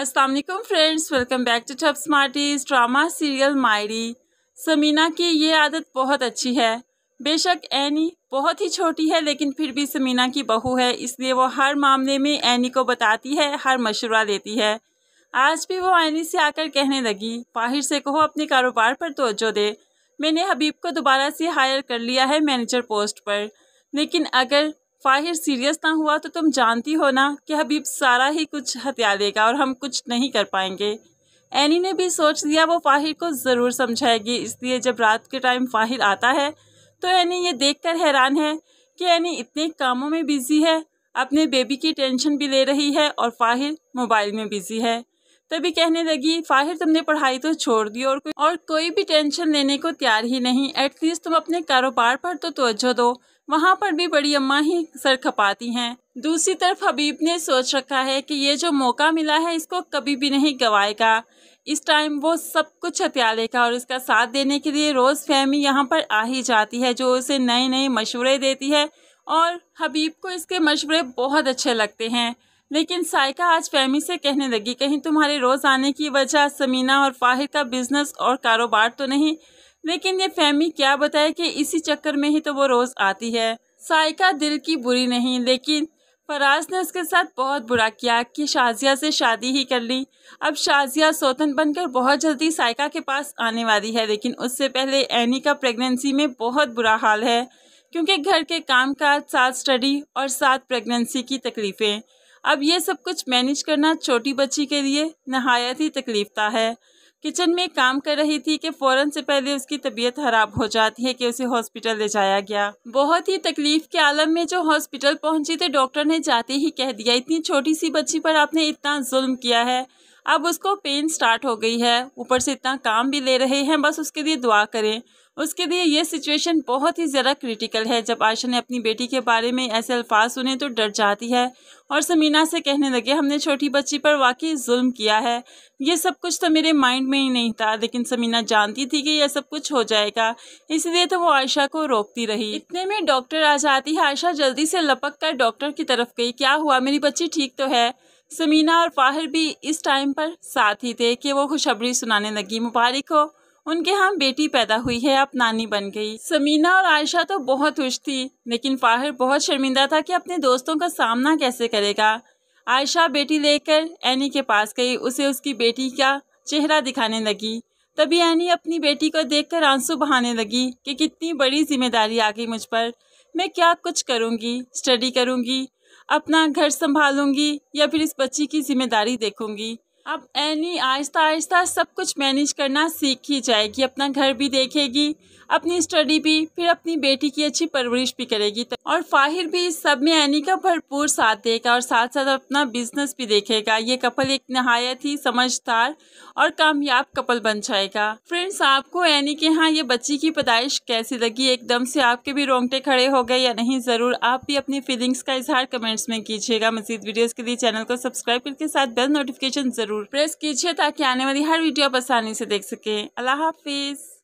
Aslam friends welcome back to top smarties drama serial मायरी समीना की ये आदत बहुत अच्छी है बेशक एनी बहुत ही छोटी है लेकिन फिर भी समीना की बहू है इसलिए वो हर मामले में एनी को बताती है हर मशवरा देती है आज भी वो एनी से आकर कहने लगी बाहिर से कहो अपने कारोबार पर तोजो दे मैंने हबीब को दोबारा से हायर कर लिया है मैनेजर पोस्ट पर लेकिन अगर फ़ाहिर सीरियस ना हुआ तो तुम जानती हो ना कि हबीब सारा ही कुछ हत्या देगा और हम कुछ नहीं कर पाएंगे एनी ने भी सोच लिया वो फ़ाहिर को ज़रूर समझाएगी इसलिए जब रात के टाइम फ़ाहिर आता है तो एनी ये देखकर हैरान है कि एनी इतने कामों में बिज़ी है अपने बेबी की टेंशन भी ले रही है और फ़ाहिर मोबाइल में बिज़ी है तभी कहने लगी फ़ाहिर तुमने पढ़ाई तो छोड़ दी और कोई और कोई भी टेंशन लेने को तैयार ही नहीं एटलीस्ट तुम अपने कारोबार पर तो तवज्जो दो वहाँ पर भी बड़ी अम्मा ही सर खपाती हैं दूसरी तरफ हबीब ने सोच रखा है कि ये जो मौका मिला है इसको कभी भी नहीं गवाएगा इस टाइम वो सब कुछ हत्या लेगा और इसका साथ देने के लिए रोज़ फहमी यहाँ पर आ ही जाती है जो उसे नए नए मशवरे देती है और हबीब को इसके मशवरे बहुत अच्छे लगते हैं लेकिन सायका आज फहमी से कहने लगी कहीं तुम्हारे रोज़ आने की वजह समीना और फाहिर का बिज़नेस और कारोबार तो नहीं लेकिन ये फहमी क्या बताए कि इसी चक्कर में ही तो वो रोज़ आती है साइका दिल की बुरी नहीं लेकिन फराज ने उसके साथ बहुत बुरा किया कि शाजिया से शादी ही कर ली अब शाजिया सोतन बनकर बहुत जल्दी साइका के पास आने वाली है लेकिन उससे पहले एनी का प्रेगनेंसी में बहुत बुरा हाल है क्योंकि घर के काम काज साथ स्टडी और साथ प्रेगनेंसी की तकलीफ़ें अब ये सब कुछ मैनेज करना छोटी बच्ची के लिए नहायत ही तकलीफ था है किचन में काम कर रही थी कि फ़ौरन से पहले उसकी तबीयत खराब हो जाती है कि उसे हॉस्पिटल ले जाया गया बहुत ही तकलीफ के आलम में जो हॉस्पिटल पहुंची तो डॉक्टर ने जाते ही कह दिया इतनी छोटी सी बच्ची पर आपने इतना जुल्म किया है अब उसको पेन स्टार्ट हो गई है ऊपर से इतना काम भी ले रहे हैं बस उसके लिए दुआ करें उसके लिए यह सिचुएशन बहुत ही ज़्यादा क्रिटिकल है जब आयशा ने अपनी बेटी के बारे में ऐसे अल्फाज सुने तो डर जाती है और समीना से कहने लगे हमने छोटी बच्ची पर वाकई जुल्म किया है ये सब कुछ तो मेरे माइंड में ही नहीं था लेकिन समीना जानती थी कि यह सब कुछ हो जाएगा इसलिए तो वो आयशा को रोकती रही इतने में डॉक्टर आ जाती है आयशा जल्दी से लपक कर डॉक्टर की तरफ गई क्या हुआ मेरी बच्ची ठीक तो है समीना और फाहिर भी इस टाइम पर साथ ही थे कि वो खुशखबरी सुनाने लगी मुबारक हो उनके यहाँ बेटी पैदा हुई है अब नानी बन गई समीना और आयशा तो बहुत खुश थी लेकिन फाहिर बहुत शर्मिंदा था कि अपने दोस्तों का सामना कैसे करेगा आयशा बेटी लेकर एनी के पास गई उसे उसकी बेटी का चेहरा दिखाने लगी तभी एनी अपनी बेटी को देखकर आंसू बहाने लगी कि कितनी बड़ी जिम्मेदारी आ गई मुझ पर मैं क्या कुछ करूँगी स्टडी करूँगी अपना घर संभालूंगी या फिर इस बच्ची की जिम्मेदारी देखूंगी अब एनी आहिस्ता आहिस्ता सब कुछ मैनेज करना सीख ही जाएगी अपना घर भी देखेगी अपनी स्टडी भी फिर अपनी बेटी की अच्छी परवरिश भी करेगी और फाहिर भी इस सब में एनी का भरपूर साथ देगा और साथ साथ अपना बिजनेस भी देखेगा ये कपल एक नहायत ही समझदार और कामयाब कपल बन जाएगा फ्रेंड्स आपको एनी के यहाँ ये बच्ची की पैदाइश कैसी लगी एकदम से आपके भी रोंगटे खड़े हो गए या नहीं ज़रूर आप भी अपनी फीलिंग्स का इजहार कमेंट्स में कीजिएगा मजीद वीडियोज़ के लिए चैनल को सब्सक्राइब करके साथ बेल नोटिफिकेशन ज़रूर ज़रूर प्रेस कीजिए ताकि आने वाली हर वीडियो आप आसानी से देख सकें अल्लाह हाफिज़